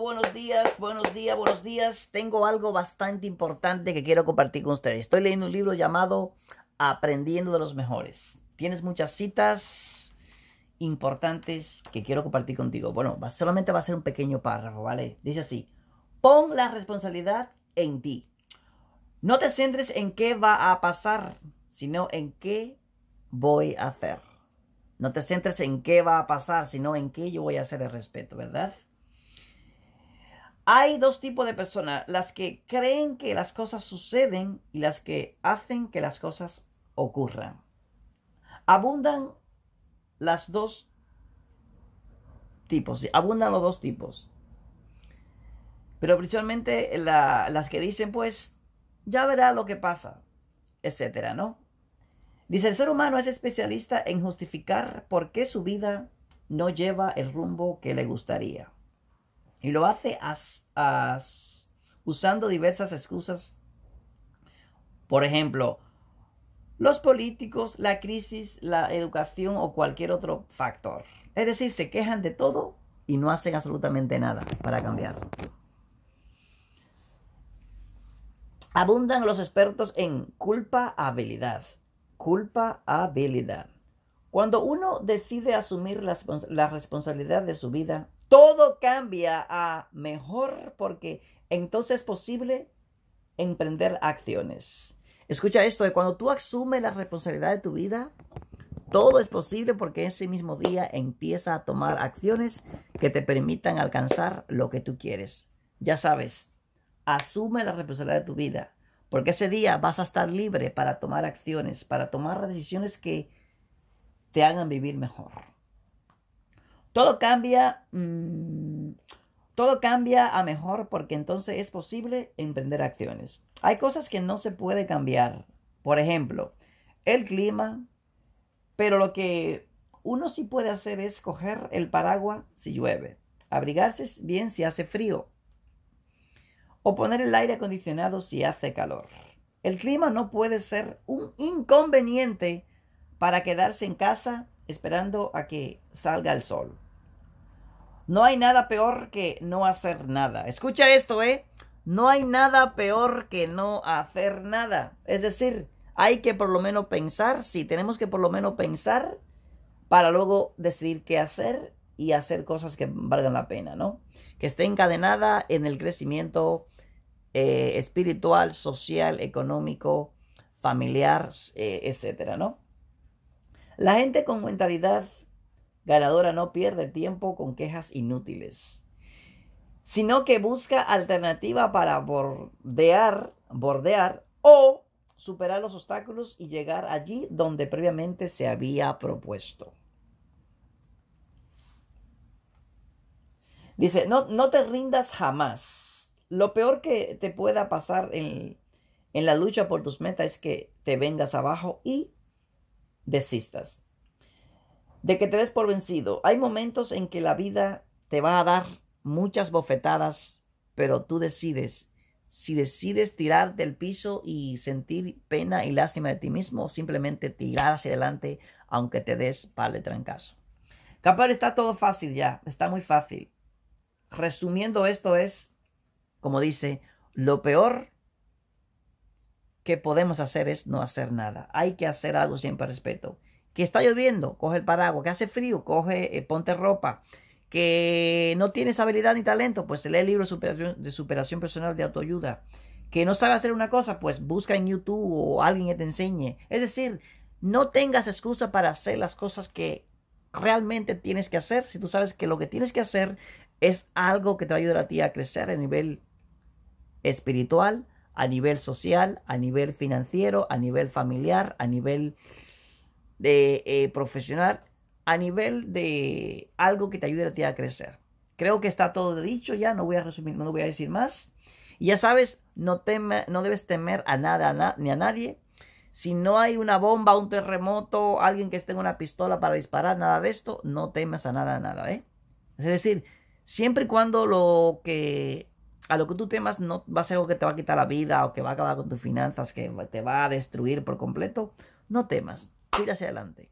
buenos días, buenos días, buenos días. Tengo algo bastante importante que quiero compartir con ustedes. Estoy leyendo un libro llamado Aprendiendo de los Mejores. Tienes muchas citas importantes que quiero compartir contigo. Bueno, solamente va a ser un pequeño párrafo, ¿vale? Dice así, pon la responsabilidad en ti. No te centres en qué va a pasar, sino en qué voy a hacer. No te centres en qué va a pasar, sino en qué yo voy a hacer el respeto, ¿verdad? Hay dos tipos de personas, las que creen que las cosas suceden y las que hacen que las cosas ocurran. Abundan las dos tipos, abundan los dos tipos. Pero principalmente las que dicen, pues, ya verá lo que pasa, etcétera, ¿no? Dice, el ser humano es especialista en justificar por qué su vida no lleva el rumbo que le gustaría. Y lo hace usando diversas excusas. Por ejemplo, los políticos, la crisis, la educación o cualquier otro factor. Es decir, se quejan de todo y no hacen absolutamente nada para cambiar. Abundan los expertos en culpa habilidad. Culpa habilidad. Cuando uno decide asumir la responsabilidad de su vida, todo cambia a mejor porque entonces es posible emprender acciones. Escucha esto, de cuando tú asumes la responsabilidad de tu vida, todo es posible porque ese mismo día empieza a tomar acciones que te permitan alcanzar lo que tú quieres. Ya sabes, asume la responsabilidad de tu vida, porque ese día vas a estar libre para tomar acciones, para tomar decisiones que te hagan vivir mejor. Todo cambia, mm, todo cambia a mejor porque entonces es posible emprender acciones. Hay cosas que no se puede cambiar. Por ejemplo, el clima, pero lo que uno sí puede hacer es coger el paraguas si llueve, abrigarse bien si hace frío o poner el aire acondicionado si hace calor. El clima no puede ser un inconveniente para quedarse en casa esperando a que salga el sol. No hay nada peor que no hacer nada. Escucha esto, ¿eh? No hay nada peor que no hacer nada. Es decir, hay que por lo menos pensar, sí, tenemos que por lo menos pensar para luego decidir qué hacer y hacer cosas que valgan la pena, ¿no? Que esté encadenada en el crecimiento eh, espiritual, social, económico, familiar, eh, etcétera, ¿no? La gente con mentalidad ganadora no pierde tiempo con quejas inútiles, sino que busca alternativa para bordear, bordear o superar los obstáculos y llegar allí donde previamente se había propuesto. Dice, no, no te rindas jamás. Lo peor que te pueda pasar en, en la lucha por tus metas es que te vengas abajo y desistas de que te des por vencido. Hay momentos en que la vida te va a dar muchas bofetadas, pero tú decides si decides tirar del piso y sentir pena y lástima de ti mismo, simplemente tirar hacia adelante aunque te des para el trancazo. Capaz está todo fácil ya, está muy fácil. Resumiendo esto es, como dice, lo peor que podemos hacer es no hacer nada. Hay que hacer algo siempre respeto que está lloviendo, coge el paraguas, que hace frío, coge, eh, ponte ropa, que no tienes habilidad ni talento, pues lee libros de superación, de superación personal, de autoayuda, que no sabe hacer una cosa, pues busca en YouTube o alguien que te enseñe. Es decir, no tengas excusa para hacer las cosas que realmente tienes que hacer si tú sabes que lo que tienes que hacer es algo que te va a ayudar a ti a crecer a nivel espiritual, a nivel social, a nivel financiero, a nivel familiar, a nivel de, eh, profesional a nivel de algo que te ayude a ti a crecer. Creo que está todo dicho ya, no voy a resumir, no voy a decir más. Y ya sabes, no, teme, no debes temer a nada ni a nadie. Si no hay una bomba, un terremoto, alguien que esté tenga una pistola para disparar, nada de esto, no temas a nada, a nada, ¿eh? Es decir, siempre y cuando lo que a lo que tú temas no va a ser algo que te va a quitar la vida o que va a acabar con tus finanzas, que te va a destruir por completo, no temas ir adelante.